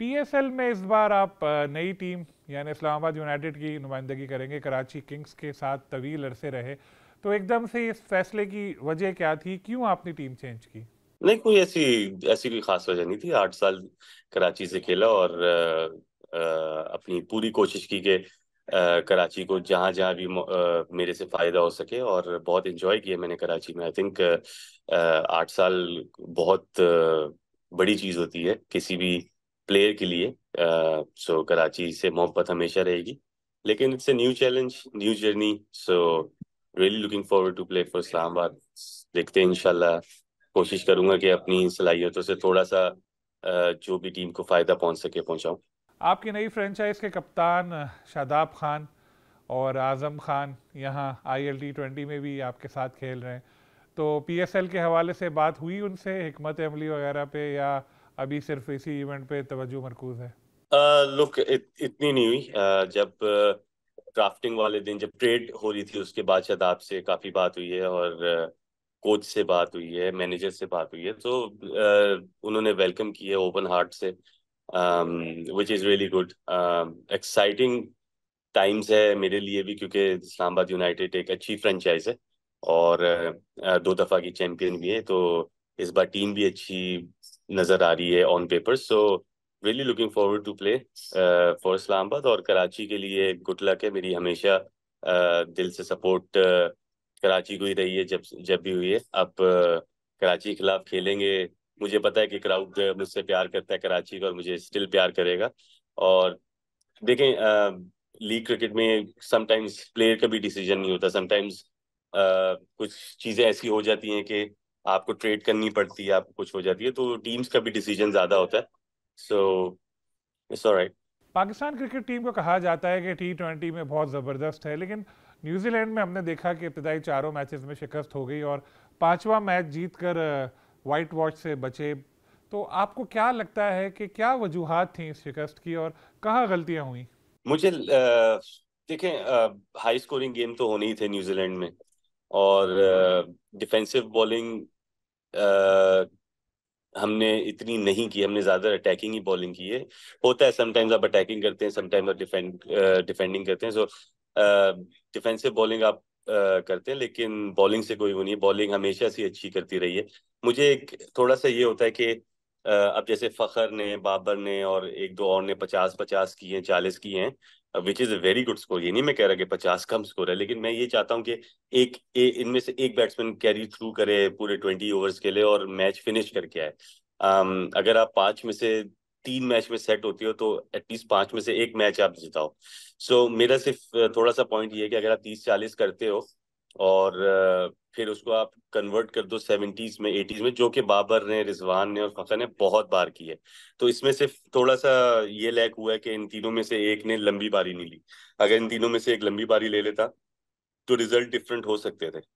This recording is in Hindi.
पीएसएल में इस बार आप नई टीम यानी इस्लामाबाद यूनाइटेड की नुमाइंदगी करेंगे कराची किंग्स के साथ तवील अरसे रहे तो एकदम से इस फैसले की वजह क्या थी क्यों आपने टीम चेंज की नहीं कोई ऐसी ऐसी कोई खास वजह नहीं थी आठ साल कराची से खेला और आ, अपनी पूरी कोशिश की आ, कराची को जहाँ जहाँ भी आ, मेरे से फ़ायदा हो सके और बहुत इंजॉय किया मैंने कराची में आई थिंक आठ साल बहुत आ, बड़ी चीज़ होती है किसी भी प्लेयर के लिए सो कराची से मोहब्बत हमेशा रहेगी लेकिन it's a new challenge new journey so really looking forward to play for Islamabad देखते हैं इनशाला कोशिश करूंगा कि अपनी सलाहियतों से थोड़ा सा जो भी टीम को फ़ायदा पहुंच सके पहुंचाऊं आपकी नई फ्रेंचाइज के कप्तान शादाब खान और आज़म खान यहाँ आई एल टी ट्वेंटी में भी आपके साथ खेल रहे हैं तो पी एस एल के हवाले से बात हुई उनसे हमत अमली वगैरह पे या अभी सिर्फ इसी इवेंट पे तवज्जो मरकूज है लुक uh, इत, इतनी नहीं हुई uh, जब ड्राफ्टिंग uh, वाले दिन जब ट्रेड हो रही थी उसके बाद शायद आपसे काफी बात हुई है और कोच से बात हुई है मैनेजर से बात हुई है तो उन्होंने वेलकम किया ओपन हार्ट से which is really good exciting times है मेरे लिए भी क्योंकि इस्लामाबाद यूनाइटेड एक अच्छी फ्रेंचाइज है और दो दफा की चैंपियन भी है तो इस बार टीम भी अच्छी नजर आ रही है on paper so really looking forward to play for Islamabad और कराची के लिए गुड लक है मेरी हमेशा uh, दिल से सपोर्ट uh, कराची को ही रही है जब जब भी हुई है अब uh, कराची के खिलाफ खेलेंगे मुझे पता है कि क्राउड uh, मुझसे प्यार करता है कराची का और मुझे स्टिल प्यार करेगा और देखें लीग uh, क्रिकेट में समटाइम्स प्लेयर का भी डिसीजन नहीं होता समटाइम्स uh, कुछ चीज़ें ऐसी हो जाती हैं कि आपको ट्रेड करनी पड़ती है आपको कुछ हो जाती है तो टीम्स का भी डिसीजन ज्यादा होता है so it's alright Pakistan cricket team को कहा जाता है कि टी ट्वेंटी में बहुत ज़बरदस्त है लेकिन न्यूजीलैंड में हमने देखा कि इब्तदाई चारों मैचेस में शिकस्त हो गई और पांचवा मैच जीत कर वाइट वॉच से बचे तो आपको क्या लगता है कि क्या वजूहत थी इस शिकस्त की और कहाँ गलतियाँ हुई मुझे uh, देखें हाई स्कोरिंग गेम तो होने ही थे न्यूजीलैंड में और डिफेंसिव बॉलिंग हमने इतनी नहीं की हमने ज्यादा अटैकिंग ही बॉलिंग की है होता है समटाइम्स आप अटैकिंग करते हैं समटाइम्स आप डिफेंड डिफेंडिंग करते हैं सो डिफेंसिव बॉलिंग आप करते हैं लेकिन बॉलिंग से कोई वो नहीं है बॉलिंग हमेशा से अच्छी करती रही है मुझे एक थोड़ा सा ये होता है कि अब जैसे फखर ने बाबर ने और एक दो और ने पचास पचास किए हैं चालीस किए हैं which is a very good score ये नहीं मैं कह रहा कि पचास कम स्कोर है लेकिन मैं ये चाहता हूँ कि एक इनमें से एक बैट्समैन कैरी थ्रू करे पूरे ट्वेंटी ओवर्स के लिए और मैच फिनिश करके आए um, अगर आप पांच में से तीन मैच में सेट होती हो तो एटलीस्ट पांच में से एक मैच आप जिताओ सो so, मेरा सिर्फ थोड़ा सा पॉइंट ये है कि अगर आप तीस चालीस करते हो और फिर उसको आप कन्वर्ट कर दो सेवेंटीज में एटीज में जो कि बाबर ने रिजवान ने और फखर ने बहुत बार की है तो इसमें सिर्फ थोड़ा सा ये लैक हुआ है कि इन तीनों में से एक ने लंबी बारी नहीं ली अगर इन तीनों में से एक लंबी बारी ले लेता तो रिजल्ट डिफरेंट हो सकते थे